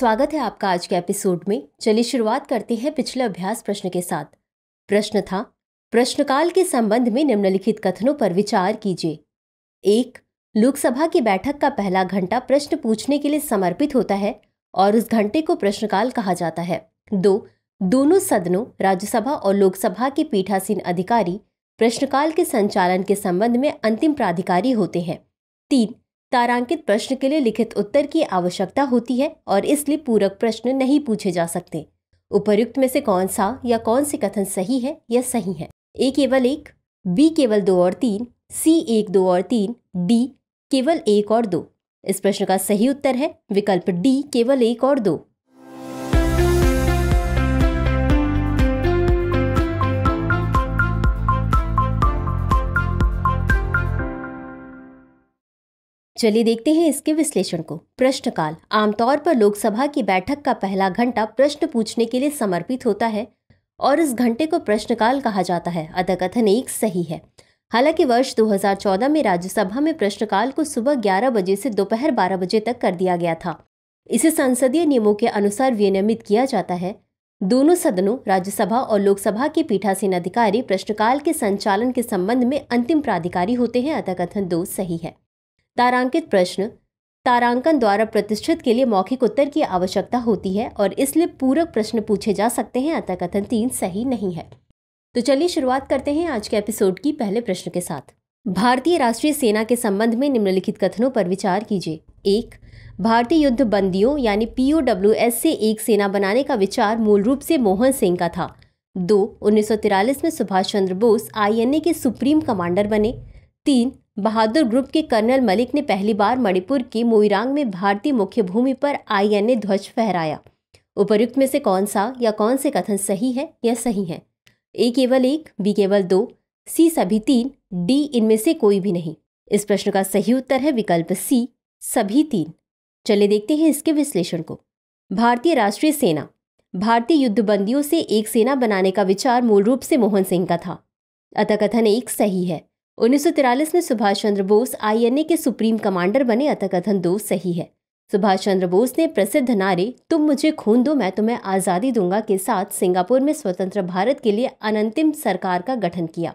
स्वागत है आपका आज के एपिसोड में चलिए शुरुआत करते हैं पिछले अभ्यास प्रश्न के साथ प्रश्न था प्रश्नकाल के संबंध में निम्नलिखित कथनों पर विचार कीजिए एक लोकसभा की बैठक का पहला घंटा प्रश्न पूछने के लिए समर्पित होता है और उस घंटे को प्रश्नकाल कहा जाता है दो दोनों सदनों राज्यसभा और लोकसभा के पीठासीन अधिकारी प्रश्नकाल के संचालन के संबंध में अंतिम प्राधिकारी होते हैं तीन तारांकित प्रश्न के लिए लिखित उत्तर की आवश्यकता होती है और इसलिए पूरक प्रश्न नहीं पूछे जा सकते उपर्युक्त में से कौन सा या कौन से कथन सही है या सही है ए केवल एक बी केवल दो और तीन सी एक दो और तीन डी केवल एक और दो इस प्रश्न का सही उत्तर है विकल्प डी केवल एक और दो चलिए देखते हैं इसके विश्लेषण को प्रश्नकाल आमतौर पर लोकसभा की बैठक का पहला घंटा प्रश्न पूछने के लिए समर्पित होता है और इस घंटे को प्रश्नकाल कहा जाता है अधकथन एक सही है हालांकि वर्ष 2014 में राज्यसभा में प्रश्नकाल को सुबह 11 बजे से दोपहर 12 बजे तक कर दिया गया था इसे संसदीय नियमों के अनुसार विनियमित किया जाता है दोनों सदनों राज्यसभा और लोकसभा के पीठासीन अधिकारी प्रश्नकाल के संचालन के संबंध में अंतिम प्राधिकारी होते हैं अतः कथन दो सही है तारांकित प्रश्न तारांकन द्वारा प्रतिष्ठित के लिए मौखिक उत्तर की आवश्यकता होती है और इसलिए पूरक प्रश्न पूछे जा सकते हैं अतः कथन तीन सही नहीं है तो चलिए शुरुआत करते हैं आज के एपिसोड की पहले प्रश्न के साथ भारतीय राष्ट्रीय सेना के संबंध में निम्नलिखित कथनों पर विचार कीजिए एक भारतीय युद्ध बंदियों यानी पीओडब्ल्यूएस से एक सेना बनाने का विचार मूल रूप से मोहन सिंह का था दो उन्नीस में सुभाष चंद्र बोस आई के सुप्रीम कमांडर बने तीन बहादुर ग्रुप के कर्नल मलिक ने पहली बार मणिपुर की मोईरांग में भारतीय मुख्य भूमि पर आईएनए ध्वज फहराया उपरुक्त में से कौन सा या कौन से कथन सही है या सही है ए केवल एक बी केवल दो सी सभी तीन डी इनमें से कोई भी नहीं इस प्रश्न का सही उत्तर है विकल्प सी सभी तीन चलिए देखते हैं इसके विश्लेषण को भारतीय राष्ट्रीय सेना भारतीय युद्धबंदियों से एक सेना बनाने का विचार मूल रूप से मोहन सिंह का था अतः कथन एक सही है 1943 में सुभाष चंद्र बोस आईएनए के सुप्रीम कमांडर बने कथन दो सही है सुभाष चंद्र बोस ने प्रसिद्ध नारे तुम मुझे खून दो मैं तुम्हें आज़ादी दूंगा के साथ सिंगापुर में स्वतंत्र भारत के लिए अनंतिम सरकार का गठन किया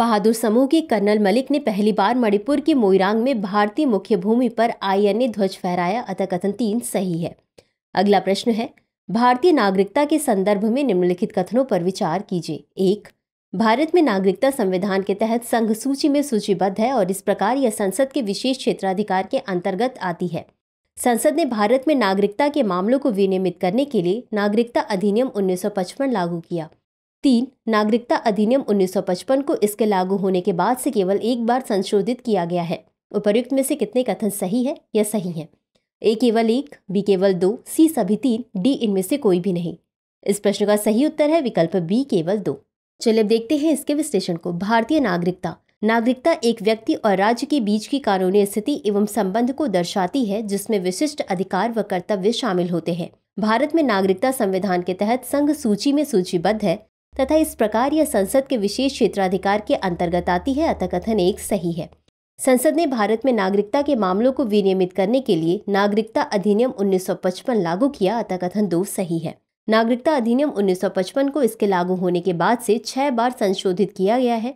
बहादुर समूह की कर्नल मलिक ने पहली बार मणिपुर की मोईरांग में भारतीय मुख्य भूमि पर आईएनए ध्वज फहराया अत कथन तीन सही है अगला प्रश्न है भारतीय नागरिकता के संदर्भ में निम्नलिखित कथनों पर विचार कीजिए एक भारत में नागरिकता संविधान के तहत संघ सूची में सूचीबद्ध है और इस प्रकार यह संसद के विशेष क्षेत्राधिकार के अंतर्गत आती है संसद ने भारत में नागरिकता के मामलों को विनियमित करने के लिए नागरिकता अधिनियम 1955 लागू किया तीन नागरिकता अधिनियम 1955 को इसके लागू होने के बाद से केवल एक बार संशोधित किया गया है उपर्युक्त में से कितने कथन सही है या सही है ए केवल एक बी केवल दो सी सभी तीन डी इनमें से कोई भी नहीं इस प्रश्न का सही उत्तर है विकल्प बी केवल दो चलिए देखते हैं इसके विश्लेषण को भारतीय नागरिकता नागरिकता एक व्यक्ति और राज्य के बीच की कानूनी स्थिति एवं संबंध को दर्शाती है जिसमें विशिष्ट अधिकार व कर्तव्य शामिल होते हैं भारत में नागरिकता संविधान के तहत संघ सूची में सूचीबद्ध है तथा इस प्रकार यह संसद के विशेष क्षेत्राधिकार के अंतर्गत आती है अतः कथन एक सही है संसद ने भारत में नागरिकता के मामलों को विनियमित करने के लिए नागरिकता अधिनियम 1955 लागू किया अतः कथन दो सही है नागरिकता अधिनियम 1955 को इसके लागू होने के बाद से छह बार संशोधित किया गया है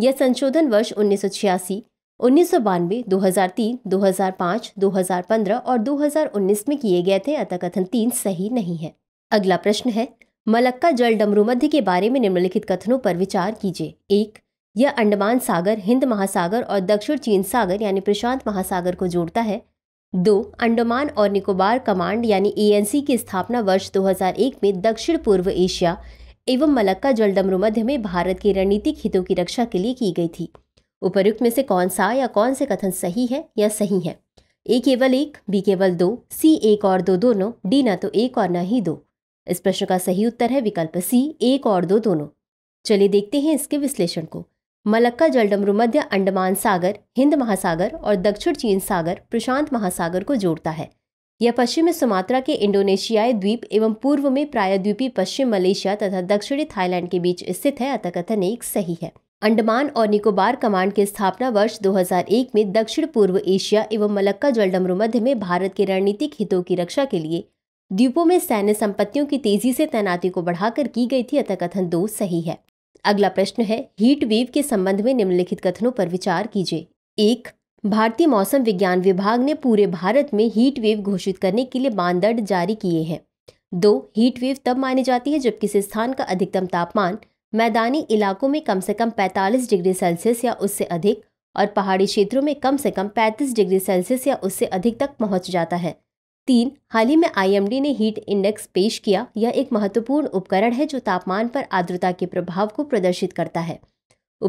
यह संशोधन वर्ष उन्नीस सौ छियासी उन्नीस सौ बानवे दो हजार तीन दो हजार पाँच दो हजार पंद्रह और दो हजार उन्नीस में किए गए थे अतः कथन तीन सही नहीं है अगला प्रश्न है मलक्का जल डमरू मध्य के बारे में निम्नलिखित कथनों पर विचार कीजिए एक यह अंडमान सागर हिंद महासागर और दक्षिण चीन सागर यानी प्रशांत महासागर को जोड़ता है दो अंडमान और निकोबार कमांड यानी एएनसी की स्थापना वर्ष 2001 में दक्षिण पूर्व एशिया एवं मलक्का जलडमरु मध्य में भारत के रणनीतिक हितों की रक्षा के लिए की गई थी उपरुक्त में से कौन सा या कौन से कथन सही है या सही है ए केवल एक बी केवल दो सी एक और दो दोनों डी ना तो एक और न ही दो इस प्रश्न का सही उत्तर है विकल्प सी एक और दो दोनों चलिए देखते हैं इसके विश्लेषण को मलक्का जलडमरू मध्य अंडमान सागर हिंद महासागर और दक्षिण चीन सागर प्रशांत महासागर को जोड़ता है यह पश्चिमी सुमात्रा के इंडोनेशियाई द्वीप एवं पूर्व में प्रायद्वीपी पश्चिम मलेशिया तथा दक्षिणी थाईलैंड के बीच स्थित है अतः कथन एक सही है अंडमान और निकोबार कमांड की स्थापना वर्ष 2001 में दक्षिण पूर्व एशिया एवं मलक्का जलडमरू मध्य में भारत के रणनीतिक हितों की रक्षा के लिए द्वीपों में सैन्य संपत्तियों की तेजी से तैनाती को बढ़ाकर की गई थी अतः कथन दो सही है अगला प्रश्न है हीट वेव के संबंध में निम्नलिखित कथनों पर विचार कीजिए एक भारतीय मौसम विज्ञान विभाग ने पूरे भारत में हीट वेव घोषित करने के लिए मानदंड जारी किए हैं दो हीट वेव तब मानी जाती है जब किसी स्थान का अधिकतम तापमान मैदानी इलाकों में कम से कम 45 डिग्री सेल्सियस या उससे अधिक और पहाड़ी क्षेत्रों में कम से कम 35 डिग्री सेल्सियस या उससे अधिक तक पहुंच जाता है तीन हाल ही में आईएमडी ने हीट इंडेक्स पेश किया यह एक महत्वपूर्ण उपकरण है जो तापमान पर आर्द्रता के प्रभाव को प्रदर्शित करता है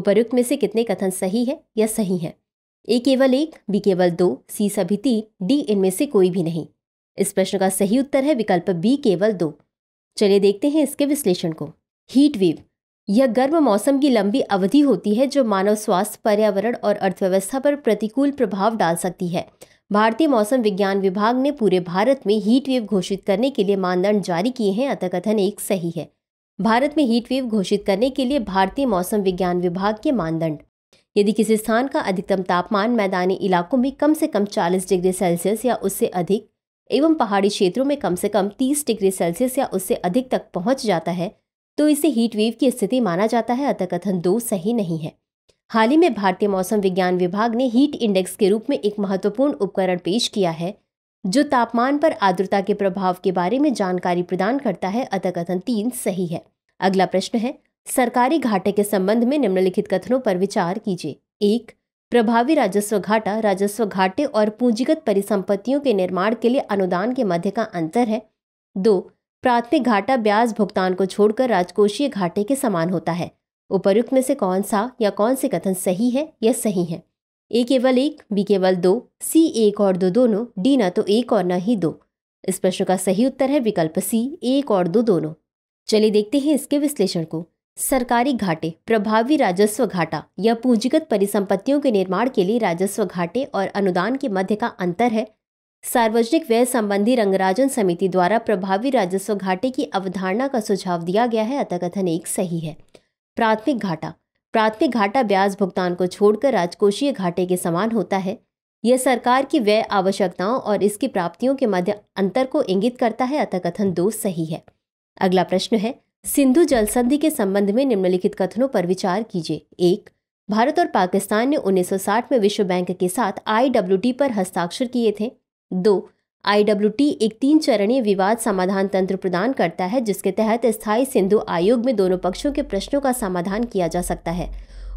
उपरुक्त में से कितने कथन सही है या सही है ए केवल एक बी केवल दो सी सभी तीन डी इनमें से कोई भी नहीं इस प्रश्न का सही उत्तर है विकल्प बी केवल दो चलिए देखते हैं इसके विश्लेषण को हीट वेव यह गर्म मौसम की लंबी अवधि होती है जो मानव स्वास्थ्य पर्यावरण और अर्थव्यवस्था पर प्रतिकूल प्रभाव डाल सकती है भारतीय मौसम विज्ञान विभाग ने पूरे भारत में हीट वेव घोषित करने के लिए मानदंड जारी किए हैं अतः कथन एक सही है भारत में हीट वेव घोषित करने के लिए भारतीय मौसम विज्ञान विभाग के मानदंड यदि किसी स्थान का अधिकतम तापमान मैदानी इलाकों में कम से कम 40 डिग्री सेल्सियस या उससे अधिक एवं पहाड़ी क्षेत्रों में कम से कम 30 डिग्री सेल्सियस या उससे अधिक तक पहुंच जाता है तो इसे हीट वेव की स्थिति माना जाता है अतः कथन दो सही नहीं है हाल ही में भारतीय मौसम विज्ञान विभाग ने हीट इंडेक्स के रूप में एक महत्वपूर्ण उपकरण पेश किया है जो तापमान पर आर्द्रता के प्रभाव के बारे में जानकारी प्रदान करता है अतः कथन तीन सही है अगला प्रश्न है सरकारी घाटे के संबंध में निम्नलिखित कथनों पर विचार कीजिए एक प्रभावी राजस्व घाटा राजस्व घाटे और पूंजीगत परिसंपत्तियों के निर्माण के लिए अनुदान के मध्य का अंतर है दो प्राथमिक घाटा ब्याज भुगतान को छोड़कर राजकोषीय घाटे के समान होता है उपरुक्त में से कौन सा या कौन से कथन सही है या सही है ए केवल एक बी केवल दो सी एक और दो दोनों डी ना तो एक और ना ही दो इस प्रश्न का सही उत्तर है विकल्प सी एक और दो दोनों चलिए देखते हैं इसके विश्लेषण को सरकारी घाटे प्रभावी राजस्व घाटा या पूंजीगत परिसंपत्तियों के निर्माण के लिए राजस्व घाटे और अनुदान के मध्य का अंतर है सार्वजनिक व्यय संबंधी रंगराजन समिति द्वारा प्रभावी राजस्व घाटे की अवधारणा का सुझाव दिया गया है अतः कथन एक सही है प्राथमिक घाटा प्राथमिक घाटा ब्याज भुगतान को छोड़कर राजकोषीय घाटे के समान होता है यह सरकार की व्यय आवश्यकताओं और इसकी प्राप्तियों के मध्य अंतर को इंगित करता है अतः कथन दो सही है अगला प्रश्न है सिंधु जल संधि के संबंध में निम्नलिखित कथनों पर विचार कीजिए एक भारत और पाकिस्तान ने 1960 में विश्व बैंक के साथ आई पर हस्ताक्षर किए थे दो आईडब्ल्यूटी एक तीन चरणीय विवाद समाधान तंत्र प्रदान करता है जिसके तहत स्थायी सिंधु आयोग में दोनों पक्षों के प्रश्नों का समाधान किया जा सकता है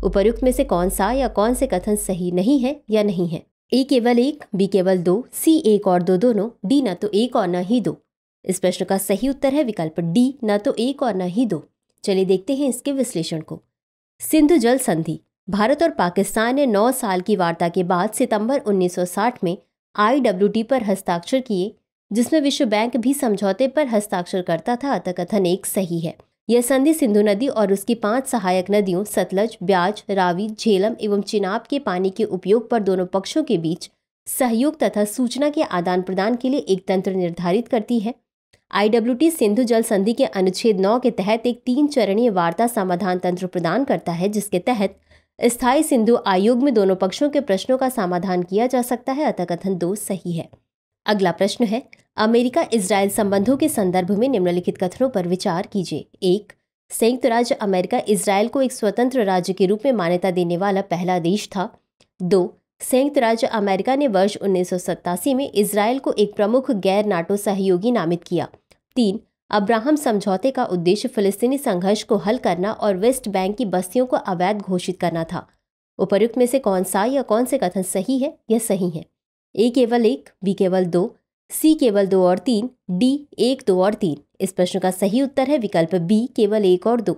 उपरुक्त में से कौन सा या कौन से कथन सही नहीं है या नहीं है ए केवल एक बी केवल दो सी एक और दो दोनों डी न तो एक और न ही दो इस प्रश्न का सही उत्तर है विकल्प डी न तो एक और न ही दो चलिए देखते हैं इसके विश्लेषण को सिंधु जल संधि भारत और पाकिस्तान ने 9 साल की वार्ता के बाद सितंबर 1960 में आईडब्ल्यूटी पर हस्ताक्षर किए जिसमें विश्व बैंक भी समझौते पर हस्ताक्षर करता था अतः कथन एक सही है यह संधि सिंधु नदी और उसकी पांच सहायक नदियों सतलज ब्याज रावी झेलम एवं चिनाब के पानी के उपयोग पर दोनों पक्षों के बीच सहयोग तथा सूचना के आदान प्रदान के लिए एक तंत्र निर्धारित करती है आईडब्ल्यूटी सिंधु जल संधि के अनुच्छेद 9 के तहत एक तीन चरणीय वार्ता समाधान तंत्र प्रदान करता है जिसके तहत स्थायी सिंधु आयोग में दोनों पक्षों के प्रश्नों का समाधान किया जा सकता है अतः कथन दो सही है अगला प्रश्न है अमेरिका इसराइल संबंधों के संदर्भ में निम्नलिखित कथनों पर विचार कीजिए एक संयुक्त राज्य अमेरिका इसराइल को एक स्वतंत्र राज्य के रूप में मान्यता देने वाला पहला देश था दो संयुक्त राज्य अमेरिका ने वर्ष उन्नीस में इसराइल को एक प्रमुख गैर नाटो सहयोगी नामित किया तीन अब्राहम समझौते का उद्देश्य फिलिस्तीनी संघर्ष को हल करना और वेस्ट बैंक की बस्तियों को अवैध घोषित करना था उपर्युक्त में से कौन सा या कौन से कथन सही है या सही है ए केवल एक बी केवल दो सी केवल दो और तीन डी एक दो और तीन इस प्रश्न का सही उत्तर है विकल्प बी केवल एक और दो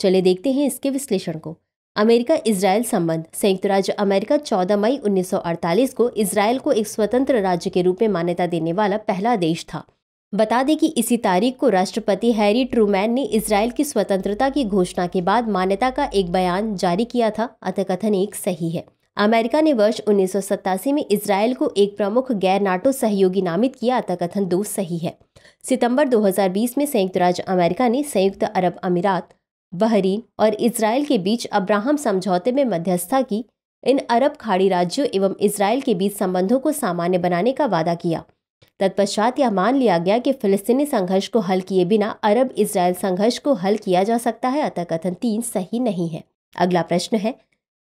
चले देखते हैं इसके विश्लेषण को अमेरिका इसराइल संबंध संयुक्त राज्य अमेरिका 14 मई 1948 को इसराइल को एक स्वतंत्र राज्य के रूप में मान्यता देने वाला पहला देश था बता दें कि इसी तारीख को राष्ट्रपति हैरी ट्रूमैन ने इसराइल की स्वतंत्रता की घोषणा के बाद मान्यता का एक बयान जारी किया था अतकथन एक सही है अमेरिका ने वर्ष उन्नीस में इसराइल को एक प्रमुख गैर नाटो सहयोगी नामित किया अतकथन दो सही है सितंबर 2020 में संयुक्त राज्य अमेरिका ने संयुक्त अरब अमीरात बहरीन और इसराइल के बीच अब्राहम समझौते में मध्यस्थता की इन अरब खाड़ी राज्यों एवं इसराइल के बीच संबंधों को सामान्य बनाने का वादा किया तत्पश्चात यह मान लिया गया कि फिलिस्तीनी संघर्ष को हल किए बिना अरब इसराइल संघर्ष को हल किया जा सकता है अतः कथन तीन सही नहीं है अगला प्रश्न है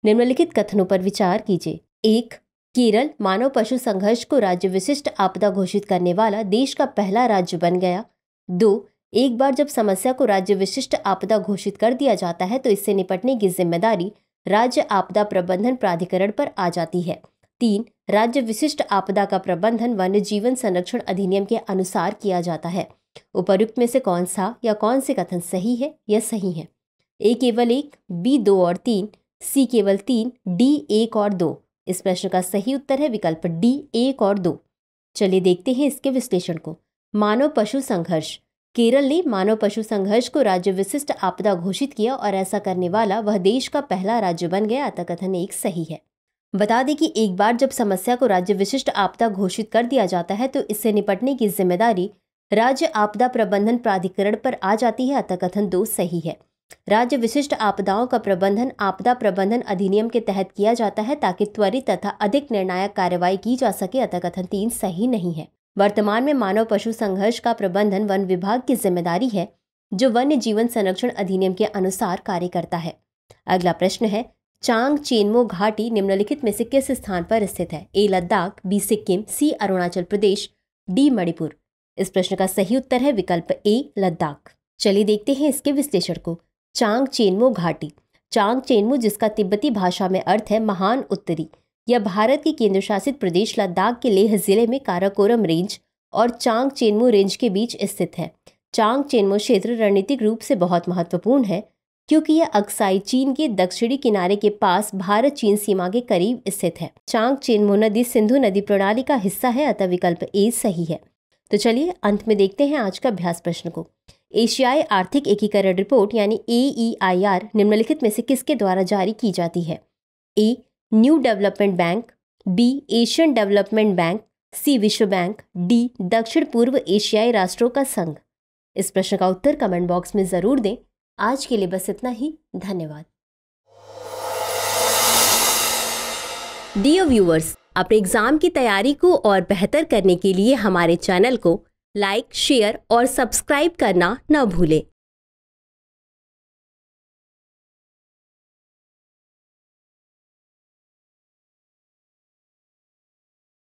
निम्नलिखित कथनों पर विचार कीजिए एक केरल मानव पशु संघर्ष को राज्य विशिष्ट आपदा घोषित करने वाला देश का पहला राज्य बन गया दो एक बार जब समस्या को राज्य विशिष्ट आपदा घोषित कर दिया जाता है तो इससे निपटने की जिम्मेदारी राज्य आपदा प्रबंधन प्राधिकरण पर आ जाती है तीन राज्य विशिष्ट आपदा का प्रबंधन वन्य जीवन संरक्षण अधिनियम के अनुसार किया जाता है उपरुक्त में से कौन सा या कौन से कथन सही है या सही है ए केवल एक बी दो और तीन सी केवल तीन डी एक और दो इस प्रश्न का सही उत्तर है विकल्प डी एक और दो चलिए देखते हैं इसके विश्लेषण को मानव पशु संघर्ष केरल ने मानव पशु संघर्ष को राज्य विशिष्ट आपदा घोषित किया और ऐसा करने वाला वह देश का पहला राज्य बन गया अतः कथन एक सही है बता दें कि एक बार जब समस्या को राज्य विशिष्ट आपदा घोषित कर दिया जाता है तो इससे निपटने की जिम्मेदारी राज्य आपदा प्रबंधन प्राधिकरण पर आ जाती है अतः कथन दो सही है राज्य विशिष्ट आपदाओं का प्रबंधन आपदा प्रबंधन अधिनियम के तहत किया जाता है ताकि त्वरित तथा अधिक निर्णायक कार्रवाई की जा सके अतः कथन तीन सही नहीं है वर्तमान में मानव पशु संघर्ष का प्रबंधन वन विभाग की जिम्मेदारी है जो वन्य जीवन संरक्षण अधिनियम के अनुसार कार्य करता है अगला प्रश्न है चांग चेनमो घाटी निम्नलिखित में से किस स्थान पर स्थित है A Ladakh B Sikkim C Arunachal Pradesh D Manipur इस प्रश्न का सही उत्तर है विकल्प ए लद्दाख चलिए देखते हैं इसके विश्लेषण को चांग चेनमो घाटी चांग चेनमो जिसका तिब्बती भाषा में अर्थ है महान उत्तरी यह भारत के केंद्रशासित प्रदेश लद्दाख के लेह जिले में काराकोरम रेंज और चांग चेनमो रेंज के बीच स्थित है चांग चेनमो क्षेत्र रणनीतिक रूप से बहुत महत्वपूर्ण है क्योंकि यह अक्साई चीन के दक्षिणी किनारे के पास भारत चीन सीमा के करीब स्थित है चांग चेनमो नदी सिंधु नदी प्रणाली का हिस्सा है अतः विकल्प ए सही है तो चलिए अंत में देखते हैं आज का अभ्यास प्रश्न को एशियाई आर्थिक एकीकरण रिपोर्ट यानी ए ई आई आर निम्नलिखित में से किसके द्वारा जारी की जाती है A New Development Bank B Asian Development Bank C विश्व बैंक डी दक्षिण पूर्व एशियाई राष्ट्रों का संघ इस प्रश्न का उत्तर कमेंट बॉक्स में ज़रूर दें आज के लिए बस इतना ही धन्यवाद डियर व्यूअर्स अपने एग्जाम की तैयारी को और बेहतर करने के लिए हमारे चैनल को लाइक शेयर और सब्सक्राइब करना न भूलें